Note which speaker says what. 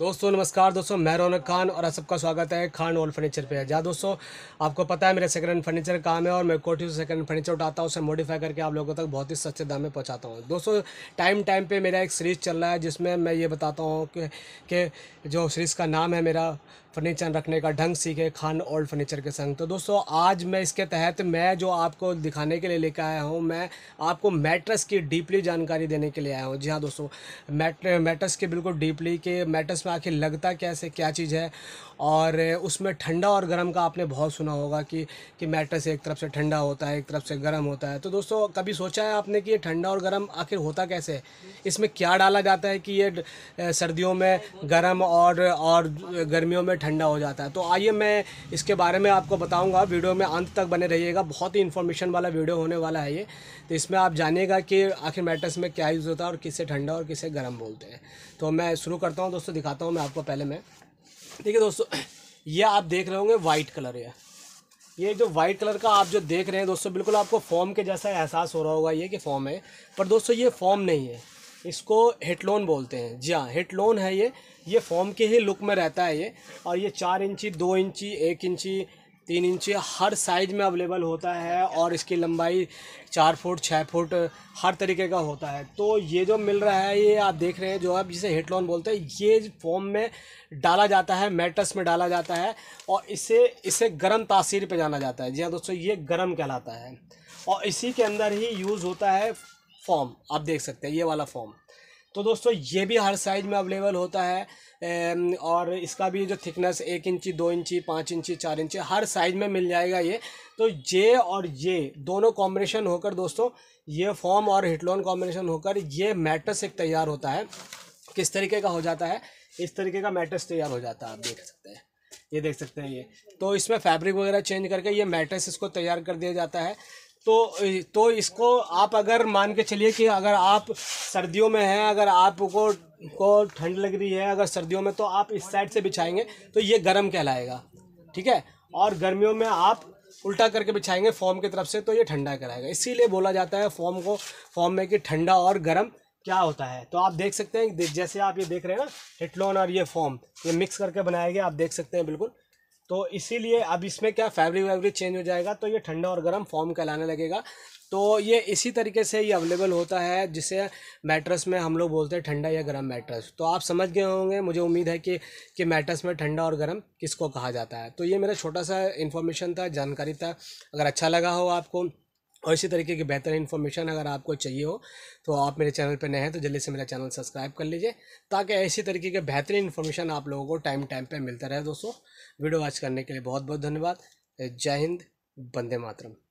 Speaker 1: दोस्तों नमस्कार दोस्तों मैं रौनक खान और आप सबका स्वागत है खान ओल्ड फर्नीचर पे जहाँ दोस्तों आपको पता है मेरा सेकंड हैंड फर्नीचर काम है और मैं कोटी से सेकंड फर्नीचर उठाता हूँ उसे मॉडिफाई करके आप लोगों तक बहुत ही सस्ते दाम में पहुँचाता हूँ दोस्तों टाइम टाइम पे मेरा एक सीरीज़ चल रहा है जिसमें मैं ये बताता हूँ कि, कि जो सीरीज़ का नाम है मेरा फर्नीचर रखने का ढंग सीखे खान ओल्ड फर्नीचर के संग तो दोस्तों आज मैं इसके तहत मैं जो आपको दिखाने के लिए लेकर आया हूँ मैं आपको मैट्रस की डीपली जानकारी देने के लिए आया हूँ जी हाँ दोस्तों मैट मैट्रस के बिल्कुल डीपली के मैट्रस में आखिर लगता कैसे क्या चीज़ है और उसमें ठंडा और गर्म का आपने बहुत सुना होगा कि कि मैट्रस एक तरफ से ठंडा होता है एक तरफ से गर्म होता है तो दोस्तों कभी सोचा है आपने कि ये ठंडा और गर्म आखिर होता कैसे है इसमें क्या डाला जाता है कि ये सर्दियों में गर्म और और गर्मियों में ठंडा हो जाता है तो आइए मैं इसके बारे में आपको बताऊंगा वीडियो में अंत तक बने रहिएगा बहुत ही इन्फॉर्मेशन वाला वीडियो होने वाला है ये तो इसमें आप जानिएगा कि आखिर मैटर्स में क्या यूज़ होता है और किसे ठंडा और किसे गर्म बोलते हैं तो मैं शुरू करता हूँ दोस्तों दिखाता हूँ मैं आपको पहले मैं देखिए दोस्तों ये आप देख रहे होंगे वाइट कलर है ये जो वाइट कलर का आप जो देख रहे हैं दोस्तों बिल्कुल आपको फॉर्म के जैसा एहसास हो रहा होगा ये कि फॉर्म है पर दोस्तों ये फॉर्म नहीं है इसको हेटलोन बोलते हैं जी हाँ हेटलोन है ये ये फॉर्म के ही लुक में रहता है ये और ये चार इंची दो इंची एक इंची तीन इंची हर साइज में अवेलेबल होता है और इसकी लंबाई चार फुट छः फुट हर तरीके का होता है तो ये जो मिल रहा है ये आप देख रहे हैं जो आप जिसे हेटलोन बोलते हैं ये फॉर्म में डाला जाता है मैटस में डाला जाता है और इसे इसे गर्म तासीर पे जाना जाता है जी हाँ दोस्तों ये गर्म कहलाता है और इसी के अंदर ही यूज़ होता है फॉर्म आप देख सकते हैं ये वाला फॉर्म तो दोस्तों ये भी हर साइज़ में अवेलेबल होता है और इसका भी जो थिकनेस एक इंची दो इंची पाँच इंची चार इंची हर साइज़ में मिल जाएगा ये तो ये और ये दोनों कॉम्बिनेशन होकर दोस्तों ये फॉर्म और हिटलोन कॉम्बिनेशन होकर ये मैट्रस एक तैयार होता है किस तरीके का हो जाता है इस तरीके का मैट्रस तैयार हो जाता है आप देख सकते हैं ये देख सकते हैं ये तो इसमें फैब्रिक वगैरह चेंज करके ये मैट्रस इसको तैयार कर दिया जाता है तो तो इसको आप अगर मान के चलिए कि अगर आप सर्दियों में हैं अगर आपको को ठंड लग रही है अगर सर्दियों में तो आप इस साइड से बिछाएंगे तो ये गर्म कहलाएगा ठीक है और गर्मियों में आप उल्टा करके बिछाएंगे फॉर्म की तरफ से तो ये ठंडा कराएगा इसीलिए बोला जाता है फॉर्म को फॉर्म में कि ठंडा और गर्म क्या होता है तो आप देख सकते हैं जैसे आप ये देख रहे हैं ना हिटलोन और ये फॉर्म ये मिक्स करके बनाया गया आप देख सकते हैं बिल्कुल तो इसीलिए अब इसमें क्या फैब्रिक वैब्रिक चेंज हो जाएगा तो ये ठंडा और गर्म फॉर्म कहलाने लगेगा तो ये इसी तरीके से ये अवेलेबल होता है जिसे मैट्रस में हम लोग बोलते हैं ठंडा या गर्म मैट्रस तो आप समझ गए होंगे मुझे उम्मीद है कि कि मैट्रस में ठंडा और गर्म किसको कहा जाता है तो ये मेरा छोटा सा इन्फॉर्मेशन था जानकारी था अगर अच्छा लगा हो आपको और इसी तरीके की बेहतर इन्फॉर्मेशन अगर आपको चाहिए हो तो आप मेरे चैनल पर नए हैं तो जल्दी से मेरा चैनल सब्सक्राइब कर लीजिए ताकि ऐसी तरीके के बेहतरीन इन्फॉर्मेशन आप लोगों को टाइम टाइम पर मिलता रहे दोस्तों वीडियो वॉच करने के लिए बहुत बहुत धन्यवाद जय हिंद बंदे मातरम